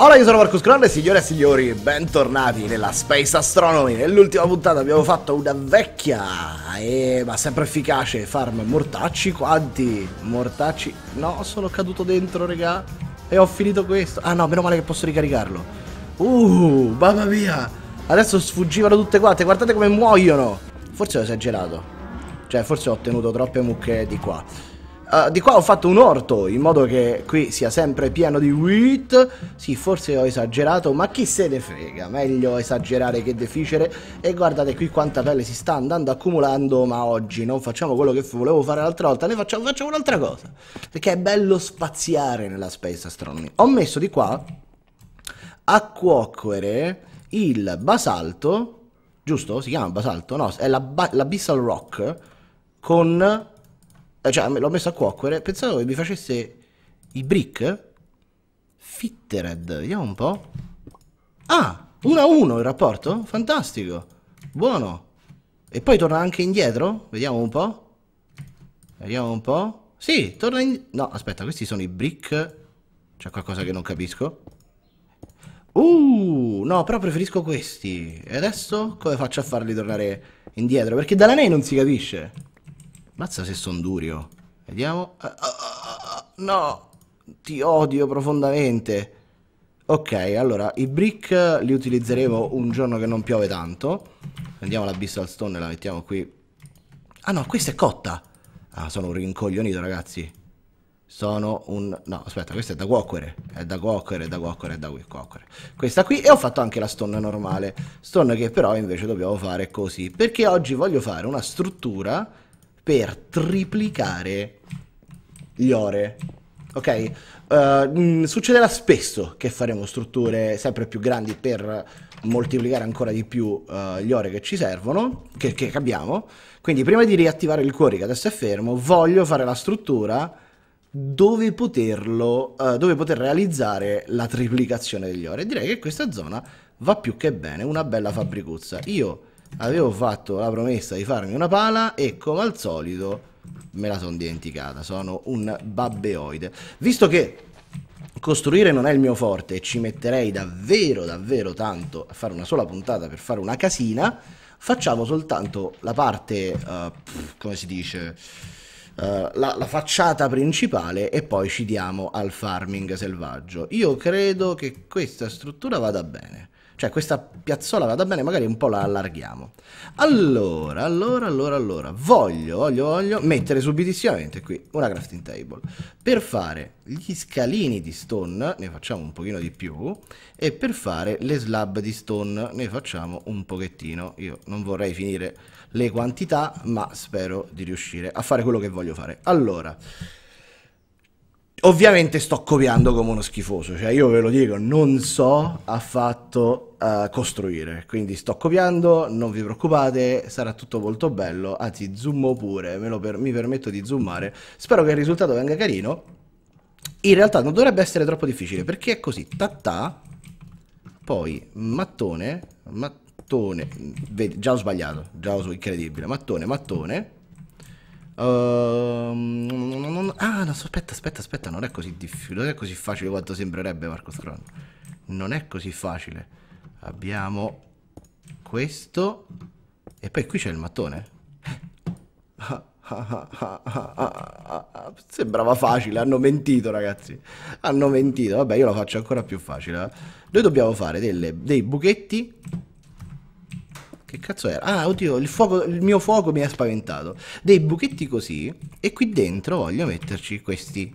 Allora io sono Marcus Cronle, signore e signori, bentornati nella Space Astronomy. Nell'ultima puntata abbiamo fatto una vecchia e ma sempre efficace farm mortacci. Quanti mortacci? No, sono caduto dentro, regà. E ho finito questo. Ah no, meno male che posso ricaricarlo. Uh, mamma mia. Adesso sfuggivano tutte quante, guardate come muoiono. Forse ho esagerato. Cioè, forse ho ottenuto troppe mucche di qua. Uh, di qua ho fatto un orto in modo che qui sia sempre pieno di wheat. Sì, forse ho esagerato, ma chi se ne frega. Meglio esagerare che deficere. E guardate qui quanta pelle si sta andando accumulando, ma oggi non facciamo quello che volevo fare l'altra volta, ne facciamo, facciamo un'altra cosa. Perché è bello spaziare nella Space Astronomy. Ho messo di qua a cuocere il basalto, giusto? Si chiama basalto? No, è la, ba- la Rock con eh, cioè me l'ho messo a cuocere, pensavo che mi facesse i brick fittered, vediamo un po'. Ah, 1 a 1 il rapporto, fantastico, buono. E poi torna anche indietro, vediamo un po'. Vediamo un po'. Sì, torna indietro. No, aspetta, questi sono i brick. C'è qualcosa che non capisco. Uh, no, però preferisco questi. E adesso come faccio a farli tornare indietro? Perché dalla lei non si capisce. Mazza se son durio. Oh. Vediamo. no, ti odio profondamente. Ok, allora, i brick li utilizzeremo un giorno che non piove tanto. Prendiamo la Abyssal Stone e la mettiamo qui. Ah no, questa è cotta. Ah, sono un rincoglionito, ragazzi. Sono un... No, aspetta, questa è da cuocere. È da cuocere, è da cuocere, è da cuocere. Questa qui. E ho fatto anche la stone normale. Stone che però invece dobbiamo fare così. Perché oggi voglio fare una struttura per triplicare gli ore. Ok? Uh, succederà spesso che faremo strutture sempre più grandi per moltiplicare ancora di più uh, gli ore che ci servono, che, che abbiamo. Quindi prima di riattivare il cuore che adesso è fermo, voglio fare la struttura dove poterlo, uh, dove poter realizzare la triplicazione degli ore. Direi che questa zona va più che bene, una bella fabbricuzza. Io avevo fatto la promessa di farmi una pala e come al solito me la sono dimenticata, sono un babbeoide. Visto che costruire non è il mio forte e ci metterei davvero davvero tanto a fare una sola puntata per fare una casina, facciamo soltanto la parte, uh, come si dice, uh, la, la, facciata principale e poi ci diamo al farming selvaggio. Io credo che questa struttura vada bene. Cioè questa piazzola vada bene, magari un po' la allarghiamo. Allora, allora, allora, allora, voglio, voglio, voglio mettere subitissimamente qui una crafting table. Per fare gli scalini di stone ne facciamo un pochino di più e per fare le slab di stone ne facciamo un pochettino. Io non vorrei finire le quantità, ma spero di riuscire a fare quello che voglio fare. Allora, Ovviamente sto copiando come uno schifoso, cioè io ve lo dico, non so affatto uh, costruire, quindi sto copiando, non vi preoccupate, sarà tutto molto bello, anzi zoomo pure, per, mi permetto di zoomare, spero che il risultato venga carino, in realtà non dovrebbe essere troppo difficile perché è così, tatta, poi mattone, mattone, vedi, già ho sbagliato, già ho incredibile, mattone, mattone, Uh, ah, no, aspetta, aspetta, aspetta, non è così difficile, non è così facile quanto sembrerebbe Marco Scron. Non è così facile. Abbiamo questo e poi qui c'è il mattone. Sembrava facile, hanno mentito ragazzi, hanno mentito, vabbè io la faccio ancora più facile. Eh. Noi dobbiamo fare delle, dei buchetti che cazzo era? Ah, oddio, il, fuoco, il mio fuoco mi ha spaventato. Dei buchetti così. E qui dentro voglio metterci questi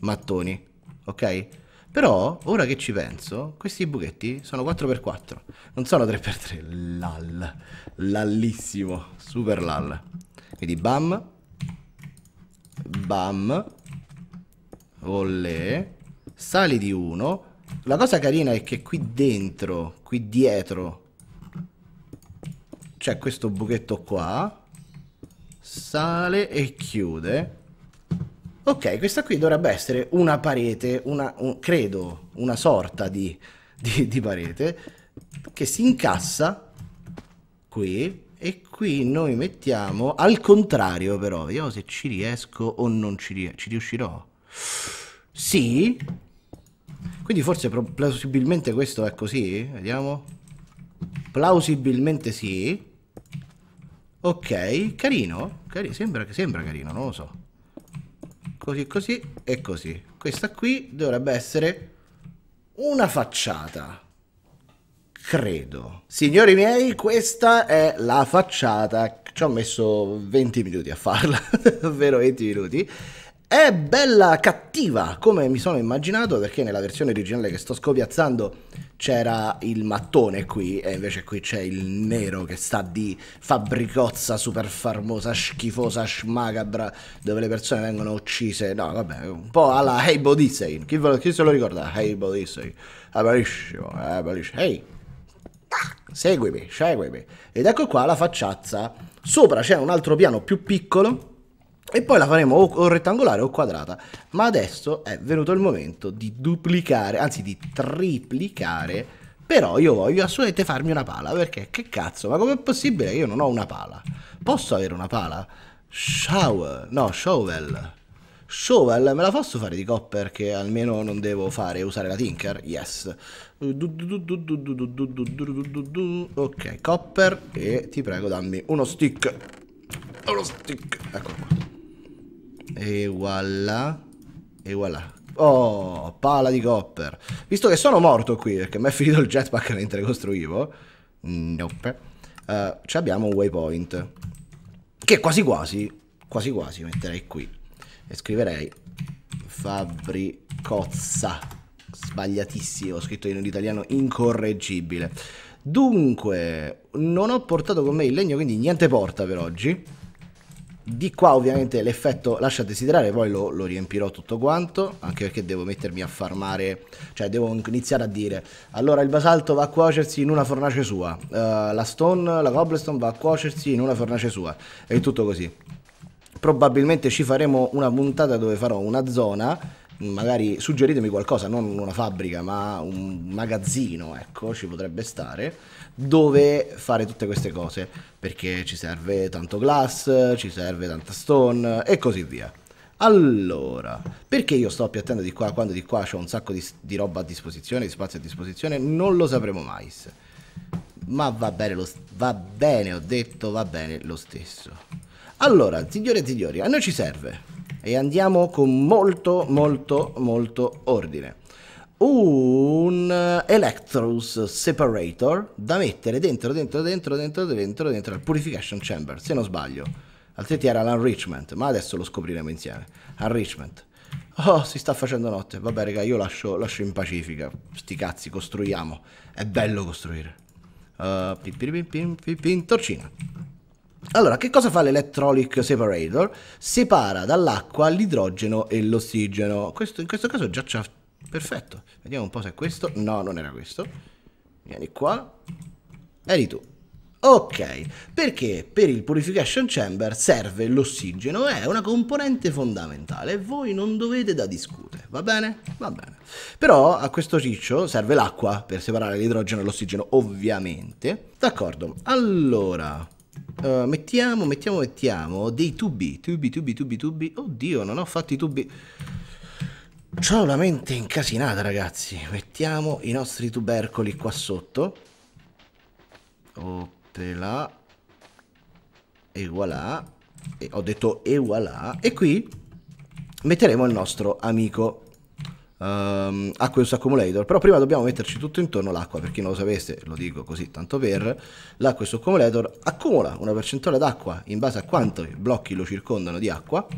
mattoni. Ok? Però, ora che ci penso, questi buchetti sono 4x4, non sono 3x3, lal, lallissimo, super lal. Quindi bam, bam, olle, sali di uno. La cosa carina è che qui dentro, qui dietro c'è questo buchetto qua, sale e chiude. Ok, questa qui dovrebbe essere una parete, una, un, credo, una sorta di, di, di parete che si incassa qui e qui noi mettiamo al contrario però, vediamo se ci riesco o non ci, ries ci riuscirò. Sì, quindi forse plausibilmente questo è così? Vediamo. Plausibilmente sì. Ok, carino. Cari sembra, sembra carino, non lo so. Così, così e così. Questa qui dovrebbe essere una facciata. Credo. Signori miei, questa è la facciata. Ci ho messo 20 minuti a farla, davvero 20 minuti. È bella cattiva, come mi sono immaginato, perché nella versione originale che sto scopiazzando c'era il mattone qui, e invece qui c'è il nero che sta di fabbricozza super farmosa, schifosa, smagabra, dove le persone vengono uccise. No, vabbè, un po' alla Hey Bodisei. Chi, chi, se lo ricorda? Hey Bodisei. È bellissimo, è eh, bellissimo. Hey! Seguimi, seguimi. Ed ecco qua la facciazza. Sopra c'è un altro piano più piccolo e poi la faremo o, o, rettangolare o quadrata. Ma adesso è venuto il momento di duplicare, anzi di triplicare. Però io voglio assolutamente farmi una pala, perché che cazzo, ma com'è possibile che io non ho una pala? Posso avere una pala? Shower, no, shovel. Shovel, me la posso fare di copper che almeno non devo fare usare la Tinker? Yes. Ok, copper e ti prego dammi uno stick. Uno stick. Eccolo qua. E voilà. E voilà. Oh, pala di copper. Visto che sono morto qui, perché mi è finito il jetpack mentre costruivo. Nope. Uh, abbiamo un waypoint. Che quasi quasi, quasi quasi metterei qui. E scriverei fabbricozza. Sbagliatissimo, ho scritto in un italiano incorreggibile. Dunque, non ho portato con me il legno, quindi niente porta per oggi. Di qua ovviamente l'effetto lascia desiderare, poi lo, lo, riempirò tutto quanto, anche perché devo mettermi a farmare, cioè devo iniziare a dire, allora il basalto va a cuocersi in una fornace sua, uh, la stone, la cobblestone va a cuocersi in una fornace sua, e tutto così. Probabilmente ci faremo una puntata dove farò una zona magari suggeritemi qualcosa, non una fabbrica, ma un magazzino, ecco, ci potrebbe stare, dove fare tutte queste cose, perché ci serve tanto glass, ci serve tanta stone e così via. Allora, perché io sto più attento di qua quando di qua c'è un sacco di, di, roba a disposizione, di spazio a disposizione? Non lo sapremo mai. Ma va bene, lo, va bene, ho detto, va bene lo stesso. Allora, signore e signori, a noi ci serve e andiamo con molto, molto, molto ordine. Un Electrus Separator da mettere dentro, dentro, dentro, dentro, dentro, dentro al Purification Chamber, se non sbaglio. Altrimenti era l'Enrichment, ma adesso lo scopriremo insieme. Enrichment. Oh, si sta facendo notte. Vabbè, raga, io lascio, lascio in pacifica. Sti cazzi, costruiamo. È bello costruire. Uh, pin, pin, pin, torcina. Allora, che cosa fa l'electrolic separator? Separa dall'acqua l'idrogeno e l'ossigeno. Questo, in questo caso già c'è... Perfetto. Vediamo un po' se è questo. No, non era questo. Vieni qua. Eri tu. Ok, perché per il purification chamber serve l'ossigeno, è una componente fondamentale, voi non dovete da discutere, va bene? Va bene. Però a questo ciccio serve l'acqua per separare l'idrogeno e l'ossigeno, ovviamente. D'accordo, allora, Uh, mettiamo, mettiamo, mettiamo dei tubi, tubi, tubi, tubi, tubi. Oddio, non ho fatto i tubi. C'ho la mente incasinata, ragazzi. Mettiamo i nostri tubercoli qua sotto. Oppela. E voilà. E ho detto e voilà. E qui metteremo il nostro amico um, ehm, Aqueous Accumulator, però prima dobbiamo metterci tutto intorno l'acqua, per chi non lo sapesse lo dico così tanto per, l'Aqueous Accumulator accumula una percentuale d'acqua in base a quanto i blocchi lo circondano di acqua uh,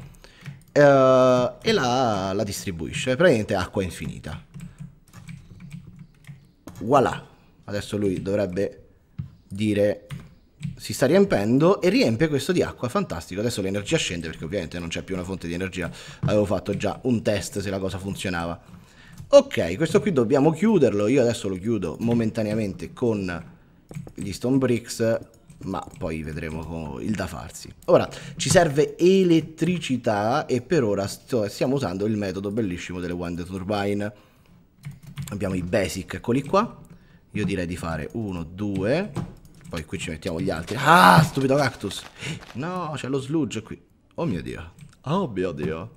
e la, la distribuisce, praticamente acqua infinita. Voilà, adesso lui dovrebbe dire si sta riempendo e riempie questo di acqua, fantastico. Adesso l'energia scende perché ovviamente non c'è più una fonte di energia. Avevo fatto già un test se la cosa funzionava. Ok, questo qui dobbiamo chiuderlo. Io adesso lo chiudo momentaneamente con gli stone bricks, ma poi vedremo il da farsi. Ora, ci serve elettricità e per ora sto, stiamo usando il metodo bellissimo delle wind turbine. Abbiamo i basic, eccoli qua. Io direi di fare 1, 2, poi qui ci mettiamo gli altri. Ah, stupido cactus. No, c'è lo sludge qui. Oh mio Dio. Oh mio Dio.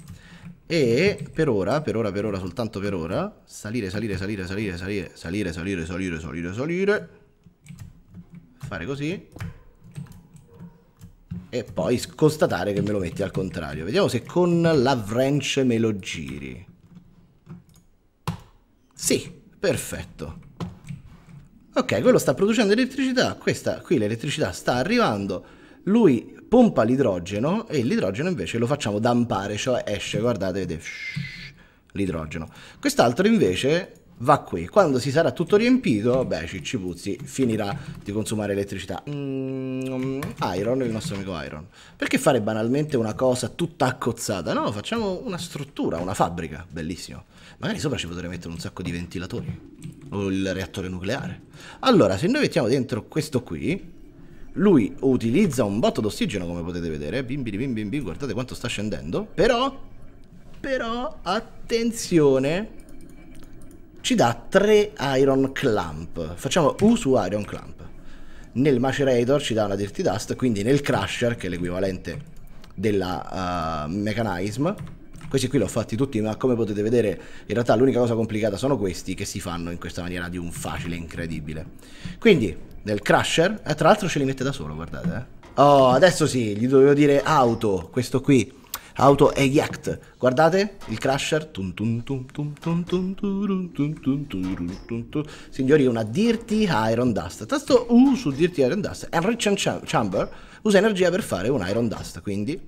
E per ora, per ora, per ora, soltanto per ora, salire, salire, salire, salire, salire, salire, salire, salire, salire, salire. Fare così. E poi constatare che me lo metti al contrario. Vediamo se con la wrench me lo giri. Sì, perfetto. Ok, quello sta producendo elettricità, questa qui l'elettricità sta arrivando, lui pompa l'idrogeno e l'idrogeno invece lo facciamo dampare, cioè esce, guardate, vedete, l'idrogeno. Quest'altro invece va qui, quando si sarà tutto riempito, beh, Ciccipuzzi finirà di consumare elettricità. Mm, iron, il nostro amico Iron. Perché fare banalmente una cosa tutta accozzata? No, facciamo una struttura, una fabbrica, bellissimo. Magari sopra ci potrei mettere un sacco di ventilatori o il reattore nucleare. Allora, se noi mettiamo dentro questo qui, lui utilizza un botto d'ossigeno, come potete vedere, bim bim bim bim, bim, guardate quanto sta scendendo, però, però, attenzione, ci dà tre Iron Clamp, facciamo U su Iron Clamp. Nel Macerator ci dà una Dirty Dust, quindi nel Crusher, che è l'equivalente della uh, Mechanism, questi qui li ho fatti tutti, ma come potete vedere in realtà l'unica cosa complicata sono questi che si fanno in questa maniera di un facile incredibile. Quindi, nel crusher, eh, tra l'altro ce li mette da solo, guardate. Eh. Oh, adesso sì, gli dovevo dire auto, questo qui. Auto e Yacht. Guardate il crusher. Signori, una Dirty Iron Dust. Tasto U su Dirty Iron Dust. Enrich Chamber usa energia per fare un Iron Dust. Quindi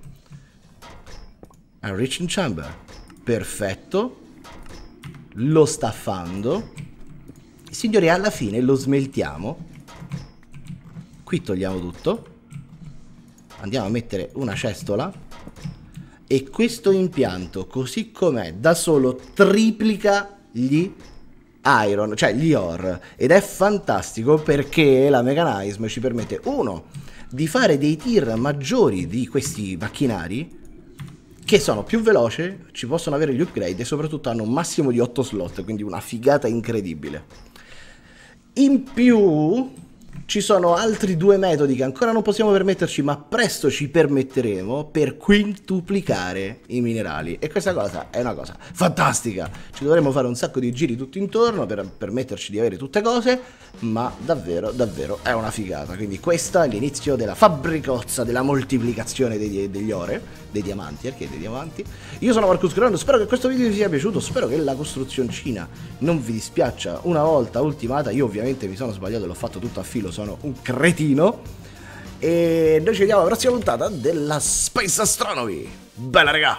Enrichment Chamber. Perfetto. Lo staffando. Signori, alla fine lo smeltiamo. Qui togliamo tutto. Andiamo a mettere una cestola. E questo impianto, così com'è, da solo triplica gli iron, cioè gli ore. Ed è fantastico perché la mechanism ci permette, uno, di fare dei tir maggiori di questi macchinari che sono più veloci, ci possono avere gli upgrade e soprattutto hanno un massimo di 8 slot, quindi una figata incredibile. In più ci sono altri due metodi che ancora non possiamo permetterci, ma presto ci permetteremo per quintuplicare i minerali. E questa cosa è una cosa fantastica. Ci dovremmo fare un sacco di giri tutto intorno per permetterci di avere tutte cose, ma davvero, davvero è una figata. Quindi questo è l'inizio della fabbricozza, della moltiplicazione degli, degli ore, dei diamanti, perché dei diamanti. Io sono Marcus Grondo, spero che questo video vi sia piaciuto, spero che la costruzioncina non vi dispiaccia. Una volta ultimata, io ovviamente mi sono sbagliato, e l'ho fatto tutto a filo io sono un cretino. E noi ci vediamo alla prossima puntata della Space Astronomy. Bella raga!